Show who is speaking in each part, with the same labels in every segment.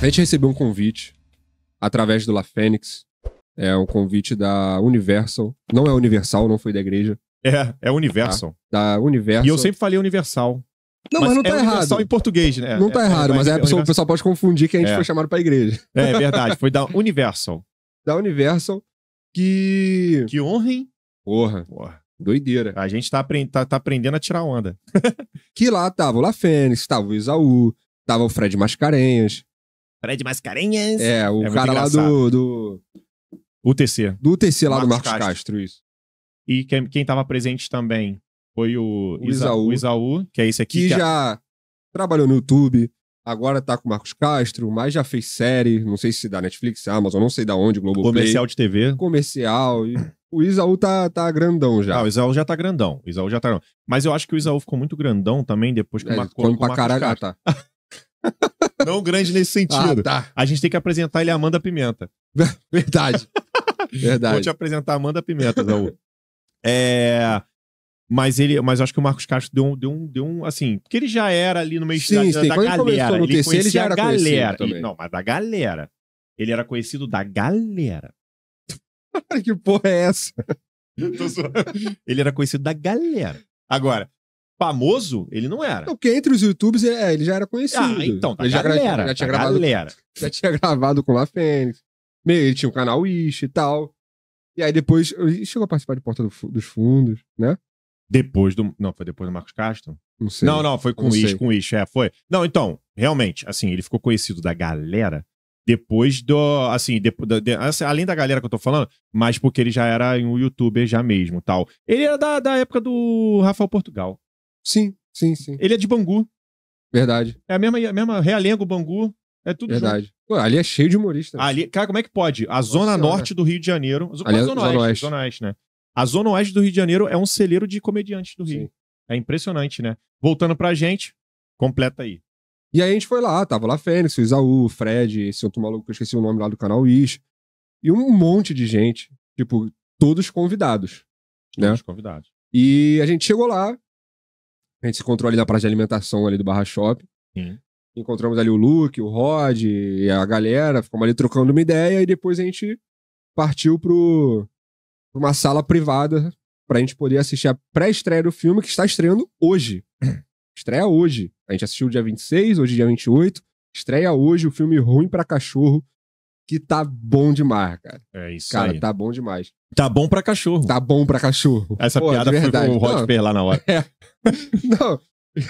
Speaker 1: A gente recebeu um convite através do La Fênix. É um convite da Universal. Não é Universal, não foi da igreja. É, é Universal. Tá? Da Universal. E eu sempre falei Universal. Não, mas, mas não tá é errado. Universal em português, né? Não tá é, é errado, mas, mas é, pessoa, o pessoal pode confundir que a gente é. foi chamado pra igreja. É, é verdade, foi da Universal. da Universal, que... Que honrem. Porra. Porra. Doideira. A gente tá, aprend... tá, tá aprendendo a tirar onda. que lá tava o La Fênix, tava o Isaú, tava o Fred Mascarenhas, Fred Mascarenhas. É, o É cara lá do, do. UTC. Do UTC lá do Marcos Castro,
Speaker 2: isso. E quem, quem tava presente também foi o, O Isaú. o Isaú, que é esse aqui. Que, que é- já
Speaker 1: trabalhou no YouTube, agora tá com o Marcos Castro, mas já fez série, não sei se da Netflix, Amazon, não sei da onde, Globoplay. comercial de TV. Comercial. e o Isaú tá, tá grandão já. Ah, o Isaú já tá grandão. O Isaú já tá grandão. Mas eu acho que o Isaú ficou muito grandão também
Speaker 2: depois que é, o É, pra caralho. Ah, tá. Não grande nesse ah, sentido. Ah, tá. A gente tem que apresentar ele a Amanda Pimenta. Verdade. Verdade. Vou te apresentar a Amanda Pimenta, Zaú. É. Mas ele, mas acho que o Marcos Castro deu um, deu um, deu um assim, porque ele já era ali no meio sim, da, sim. da Quando galera, ele, no ele TC, conhecia ele já era a galera, não, mas da galera. Ele era conhecido da galera. que porra é essa? ele era conhecido da galera. Agora, famoso, ele não era.
Speaker 1: Porque entre os YouTubers, é, é, ele já era ah, conhecido. Ah, então, tá ele já, era. Tá já, tinha tá gravado, galera. já tinha gravado com a Fênix. Ele tinha o um canal Wish e tal. E aí depois, ele chegou a participar de Porta do, dos Fundos, né? Depois do. Não, foi depois do Marcos Castro? Não sei. Não, não, foi com não o com
Speaker 2: o é, foi. Não, então, realmente, assim, ele ficou conhecido da galera depois do. Assim, de, de, assim, além da galera que eu tô falando, mas porque ele já era um youtuber já mesmo tal. Ele era da, da época do Rafael Portugal. Sim, sim, sim. Ele é de Bangu. Verdade. É a mesma, a mesma Realengo, Bangu. É tudo Verdade. ali é cheio de humoristas. Ali, cara, como é que pode? A Zona Nossa, Norte cara. do Rio de Janeiro. Ali é Zona, Zona, Oeste, Zona Oeste, né? A Zona Oeste do Rio de Janeiro é um celeiro de comediantes do Rio. Sim. É impressionante, né? Voltando pra
Speaker 1: gente, completa aí. E aí a gente foi lá, tava lá Fênix, o Isaú, o Fred, esse outro maluco que eu esqueci o nome lá do canal Wish. E um monte de gente. Tipo, todos convidados. Todos né? convidados. E a gente chegou lá, a gente se encontrou ali na praça de alimentação ali do Barra Shop. Sim. Encontramos ali o Luke, o Rod e a galera. Ficamos ali trocando uma ideia e depois a gente partiu pro uma sala privada para a gente poder assistir a pré-estreia do filme que está estreando hoje. Estreia hoje. A gente assistiu dia 26, hoje dia 28. Estreia hoje o filme Ruim para Cachorro, que tá bom demais, cara.
Speaker 2: É isso cara, aí. Cara, tá
Speaker 1: bom demais. Tá bom pra cachorro. Tá bom pra cachorro. Essa Pô, piada foi com o Rod Per lá na hora. É. Não,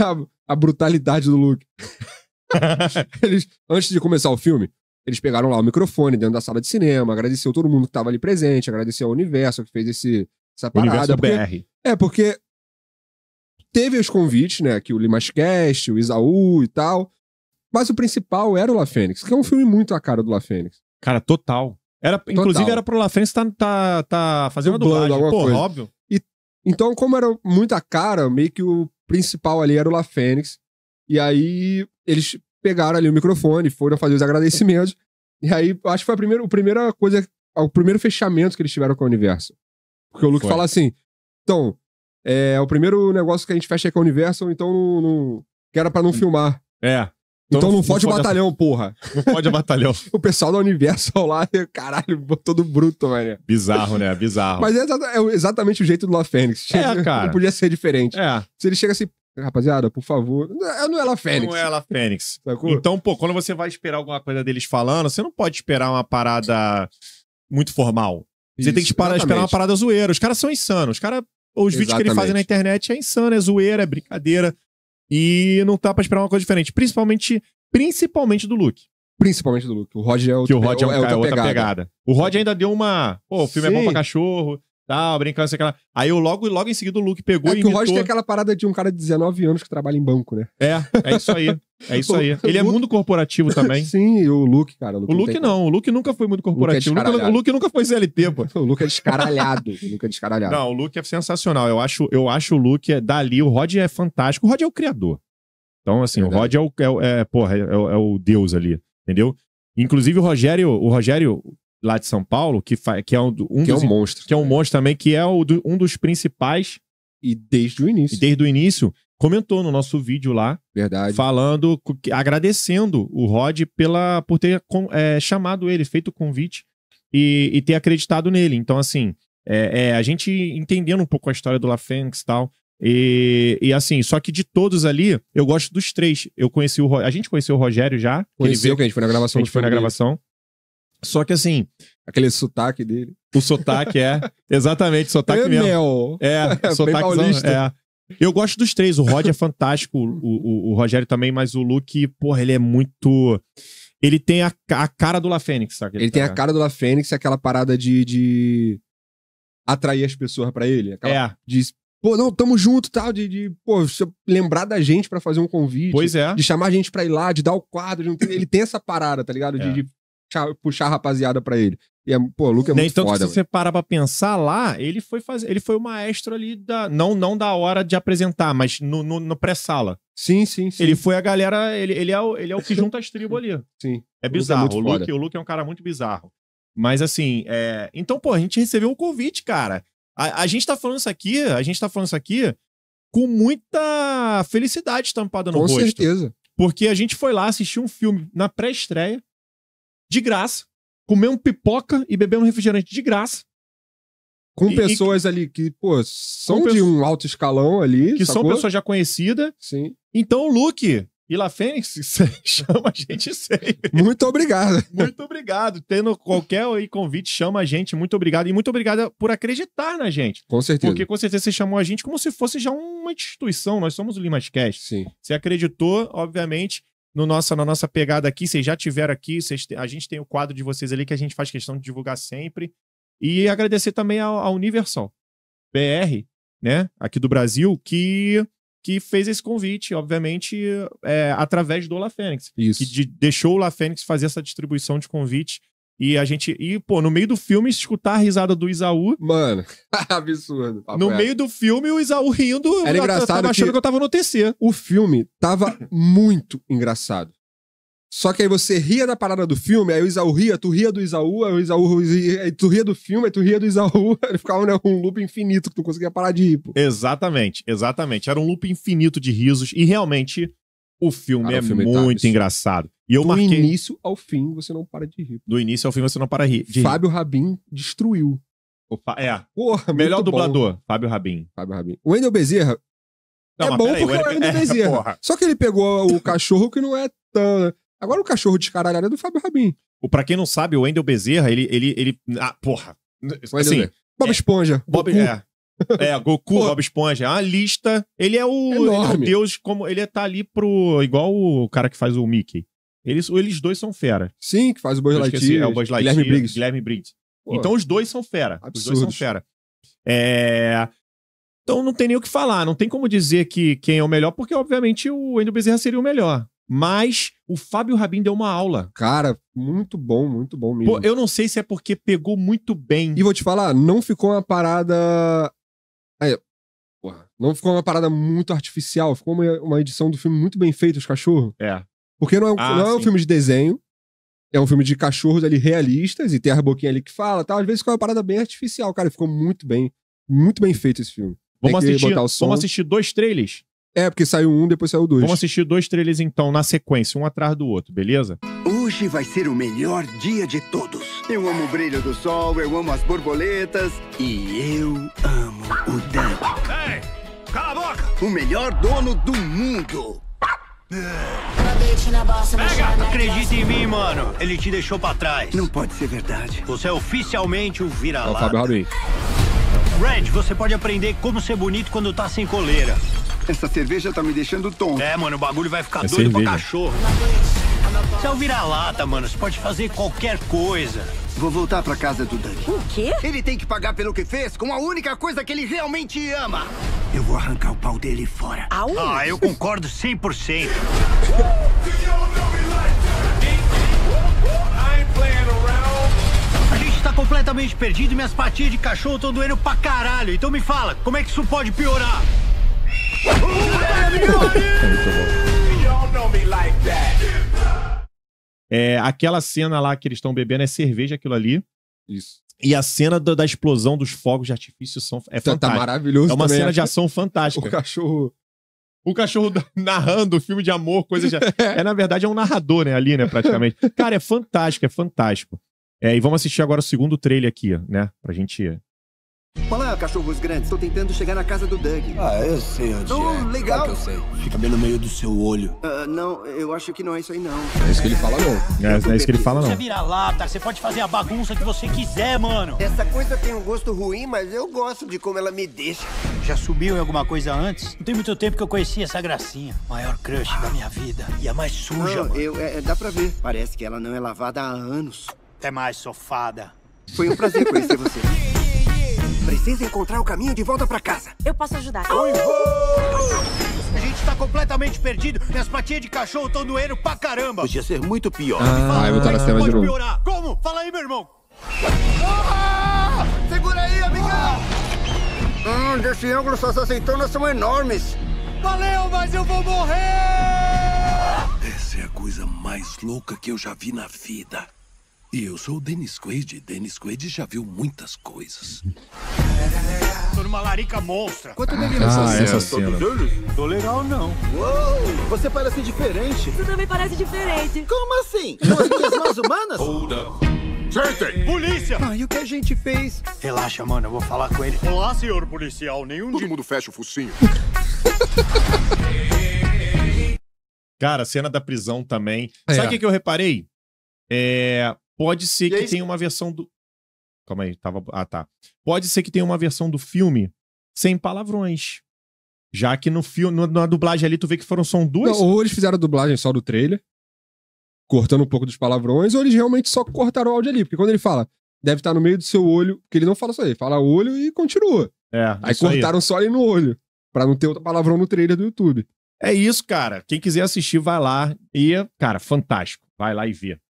Speaker 1: a, a, brutalidade do Luke. eles, antes de começar o filme, eles pegaram lá o microfone dentro da sala de cinema, agradeceu todo mundo que tava ali presente, agradeceu ao universo que fez esse, essa parada. Universo porque, BR. É, porque teve os convites, né, que o Limascast, o Isaú e tal, mas o principal era o La Fênix, que é um filme muito a cara do La Fênix.
Speaker 2: Cara, total.
Speaker 1: Era, inclusive era pro La Fênix tá, tá, tá fazendo Dublando, uma dublagem. Pô, coisa. óbvio. E, então, como era muita cara, meio que o principal ali era o La Fênix. E aí eles pegaram ali o microfone, foram fazer os agradecimentos. E aí, acho que foi a primeira, a primeira coisa, o primeiro fechamento que eles tiveram com o universo. Porque o Luke foi. fala assim: então, é o primeiro negócio que a gente fecha é com o universo, então não, não, que era pra não hum. filmar. É.
Speaker 2: Então, então não, não fode o batalhão,
Speaker 1: a... porra. Não fode o batalhão. o pessoal da Universal lá, caralho, todo bruto, velho. Bizarro, né? Bizarro. Mas é, é, exatamente o jeito do La Fênix. É, cara. Não podia ser diferente. É. Se ele chega assim, rapaziada, por favor.
Speaker 2: É, não é La Fênix. Não é La Fênix. Então, pô, quando você vai esperar alguma coisa deles falando, você não pode esperar uma parada muito formal. Você Isso, tem que esperar, esperar uma parada zoeira. Os caras são insanos. Os cara, Os vídeos que eles fazem na internet é insano, é zoeira, é brincadeira. E não tá pra esperar uma coisa diferente. Principalmente, principalmente do Luke. Principalmente do Luke. O Rod
Speaker 1: é, outro, que o Rod é, um, é, outra, é outra pegada. pegada.
Speaker 2: O Rod ainda deu uma. Pô, o filme Sim. é bom pra cachorro tal, brincando, sei lá. Aí eu logo, logo em seguida o Luke pegou é e. É que imitou... o Roger tem aquela
Speaker 1: parada de um cara de 19 anos que trabalha em banco, né? É, é isso aí. É isso aí. Ele é mundo corporativo também. Sim, o Luke, cara. O Luke, o Luke
Speaker 2: não, tem... o Luke nunca foi muito corporativo. Luke é o, Luke, o
Speaker 1: Luke, nunca foi CLT, pô. o Luke é descaralhado. o Luke é descaralhado.
Speaker 2: Não, o Luke é sensacional. Eu acho, eu acho o Luke é, dali, o Rod é fantástico. O Rod é o criador. Então, assim, o Rod é o, é, é porra, é, é, é, o deus ali, entendeu? Inclusive o Rogério, o Rogério, lá de São Paulo, que, que é um, um que é dos, é um monstro. Que é um monstro também, que é o, do, um dos principais. E desde o início. desde o início, comentou no nosso vídeo lá. Verdade. Falando, agradecendo o Rod pela, por ter é, chamado ele, feito o convite e, e ter acreditado nele. Então, assim, é, é, a gente entendendo um pouco a história do La e tal. E, e assim, só que de todos ali, eu gosto dos três. Eu conheci o A gente conheceu o Rogério já. Conheceu, que, ele veio, que a gente foi na gravação. A gente foi na gravação. Só que assim, aquele sotaque dele. O sotaque é. Exatamente, sotaque é mesmo. Mel. É, sotaque é. Eu gosto dos três. O Rod é fantástico, o, o, o, Rogério também, mas o Luke, porra, ele é muito. Ele tem a, a cara do La Fênix, sabe? Ele, tem a tá. cara
Speaker 1: do La Fênix, aquela parada de, de atrair as pessoas para ele. Aquela é. de pô, não, tamo junto tal, de, de pô, lembrar da gente para fazer um convite. Pois é. De chamar a gente pra ir lá, de dar o quadro. De... Ele tem essa parada, tá ligado? De, é. de puxar, a rapaziada pra ele. E é, pô, o Luke é muito então, foda. Então, se você parar pra pensar lá, ele foi fazer, ele foi o maestro ali da. Não, não da
Speaker 2: hora de apresentar, mas no, no, no pré-sala. Sim, sim, sim. Ele foi a galera. Ele, ele, é, o, ele é o que junta as tribos ali. Sim. É, é bizarro. O Luke, é o, Luke, o Luke é um cara muito bizarro. Mas assim, é... então, pô, a gente recebeu um convite, cara. A, a, gente tá falando isso aqui, a gente tá falando isso aqui com muita felicidade estampada no com rosto. Com certeza. Porque a gente foi lá assistir um filme na pré-estreia de graça, comer um pipoca e beber um refrigerante de graça. Com e, pessoas e,
Speaker 1: ali que, pô, são de um alto escalão ali. Que sacou? são pessoas
Speaker 2: já conhecidas. Sim.
Speaker 1: Então, Luke
Speaker 2: e La Fênix, chama a gente sempre.
Speaker 1: Muito obrigado.
Speaker 2: Muito obrigado. Tendo qualquer convite, chama a gente. Muito obrigado. E muito obrigado por acreditar na gente. Com certeza. Porque com certeza você chamou a gente como se fosse já uma instituição. Nós somos o Limascast. Sim. Você acreditou, obviamente no nossa, na nossa pegada aqui, vocês já tiveram aqui, vocês, a gente tem o quadro de vocês ali que a gente faz questão de divulgar sempre. E agradecer também à Universal BR, né, aqui do Brasil, que que fez esse convite, obviamente, é, através do La Fênix. Isso. Que de, deixou o La Fênix fazer essa distribuição de convite e a gente. E, pô, no meio do filme, escutar a risada do Isaú. Mano,
Speaker 1: absurdo. No meio
Speaker 2: do filme, o Isaú rindo. Era engraçado. achando que...
Speaker 1: que eu tava no TC. O filme tava muito engraçado. Só que aí você ria da parada do filme, aí o Isaú ria, tu ria do Isaú, aí o Isaú ria, aí tu ria do filme, aí tu ria do Isaú, ele ficava né, um loop infinito que tu conseguia parar de rir. Pô. Exatamente, exatamente. Era um loop infinito de risos e realmente
Speaker 2: o filme Cara, é o filme tá muito engraçado. E eu Do marquei. Do início ao fim, você não para de rir. Do início ao fim, você não para de rir. Fábio Rabin destruiu. Opa, é. Porra, Melhor dublador, bom. Fábio Rabin. Fábio Rabin. O
Speaker 1: Wendel Bezerra.
Speaker 2: Não, é bom porque é o Wendel é, Bezerra. Só
Speaker 1: que ele pegou o cachorro que não é tão. Agora o cachorro descaralhado é do Fábio Rabin. O, pra
Speaker 2: quem não sabe, o Wendel Bezerra, ele. ele, ele... Ah, porra.
Speaker 1: Assim, Bob é Esponja. Bob,
Speaker 2: é. É, Goku, Bob Esponja, é uma lista. Ele é o, Enorme. ele é o deus, como ele tá ali pro. igual o cara que faz o Mickey. Eles, eles dois são fera. Sim, que faz o Buzz Lightyear. É o Buzz Lightyear, Guilherme Briggs. Guilherme Briggs. Então os dois são fera. Absurdos. Os dois são fera. É... Então não tem nem o que falar, não tem como dizer que quem é o melhor, porque obviamente o Endo Bezerra seria o melhor. Mas o Fábio Rabin deu uma aula. Cara, muito bom,
Speaker 1: muito bom mesmo. Pô, eu não sei se é porque pegou muito bem. E vou te falar, não ficou uma parada Aí, porra, não ficou uma parada muito artificial, ficou uma, uma edição do filme muito bem feita, os cachorros. É. Porque não é, um, ah, não é um filme de desenho, é um filme de cachorros ali realistas e tem a boquinha ali que fala tal. Às vezes ficou uma parada bem artificial, cara. Ficou muito bem, muito bem feito esse filme. Vamos assistir, vamos assistir dois trailers? É, porque saiu um, depois saiu dois.
Speaker 2: Vamos assistir dois trailers então, na sequência, um atrás do outro, beleza?
Speaker 1: Hoje vai ser o melhor dia de todos. Eu amo o brilho do sol, eu amo as borboletas e eu amo o Dan. Ei, cala a boca! O melhor dono do mundo. Pega! Acredita em mim, mano. Ele
Speaker 2: te deixou pra trás. Não pode ser verdade. Você é oficialmente o vira-lata. Red, você pode aprender como ser bonito quando tá sem coleira. Essa cerveja tá me deixando tonto. É, mano, o bagulho vai ficar é doido cerveja. pra cachorro é o então vira-lata, mano. Você pode fazer qualquer coisa. Vou voltar pra casa do Danny. O quê? Ele tem que pagar pelo que fez com a única coisa que ele realmente ama. Eu vou arrancar o pau dele fora. Aonde? Ah, eu concordo 100%. a gente tá completamente perdido e minhas patinhas de cachorro estão doendo pra caralho. Então me fala, como é que isso pode piorar? Puta, é, aquela cena lá que eles estão bebendo é cerveja, aquilo ali. Isso. E a cena da explosão dos fogos de artifício são, é tá, tá fantástica. Tá maravilhoso. É uma também, cena de ação fantástica. O cachorro. O cachorro narrando filme de amor, coisa de. é, na verdade, é um narrador, né, ali, né, praticamente. Cara, é fantástico, é fantástico. É, e vamos assistir agora o segundo trailer aqui, né? Pra gente
Speaker 1: Olá, é, cachorros grandes. Estou tentando chegar na casa do Doug. Ah, eu sei onde oh, é. legal. Claro que eu sei. Fica bem no meio do seu olho. Uh, não, eu acho que não é isso aí, não. Não
Speaker 2: é isso que ele fala, não. É, não é isso que ele fala, não. Você
Speaker 1: vira lata, você pode fazer a bagunça que você quiser, mano. Essa coisa tem um gosto ruim, mas eu gosto de
Speaker 2: como ela me deixa. Já subiu em alguma coisa antes? Não tem muito tempo que eu conheci essa gracinha. Maior crush da minha vida. E a mais suja, não, Eu, é, é, dá pra ver. Parece que ela não é lavada há anos. Até mais, sofada. Foi um prazer conhecer você. Precisa encontrar o caminho de volta pra casa. Eu posso ajudar. Oi, A gente tá completamente perdido e as patinhas de cachorro estão doendo pra caramba. Podia ser muito pior. Ah, vai estar na cena de novo. Como? Fala aí, meu irmão. Ah! Segura aí, amiga.
Speaker 1: Hum, desse ângulo essas azeitonas são enormes.
Speaker 2: Valeu, mas eu vou morrer! Essa é a coisa mais louca que eu já vi na vida. E eu sou o Dennis Quaid. Dennis Quaid já viu muitas coisas. Tô numa larica monstra. Quanto bebida ah, essa, essa cena? Tô, tô legal, não. Uou, você parece diferente. Você também parece diferente. Como assim? Vocês mais humanas? Hold up. Sentem! Polícia! Ah, e o que a gente fez? Relaxa, mano, eu vou falar com ele. Olá, senhor policial, nenhum Todo mundo fecha o focinho. Cara, a cena da prisão também. É. Sabe o que, que eu reparei? É, Pode ser e que aí... tenha uma versão do. Calma aí, tava. Ah, tá. Pode ser que tenha uma versão do filme sem palavrões. Já que no filme, na dublagem ali, tu vê que foram só duas.
Speaker 1: Não, ou eles fizeram a dublagem só do trailer, cortando um pouco dos palavrões, ou eles realmente só cortaram o áudio ali. Porque quando ele fala, deve estar tá no meio do seu olho, porque ele não fala só ele, fala olho e continua. É. Aí cortaram aí. só ali no olho, para não ter outro palavrão no trailer do YouTube. É isso, cara.
Speaker 2: Quem quiser assistir, vai lá. E, cara, fantástico. Vai lá e vê.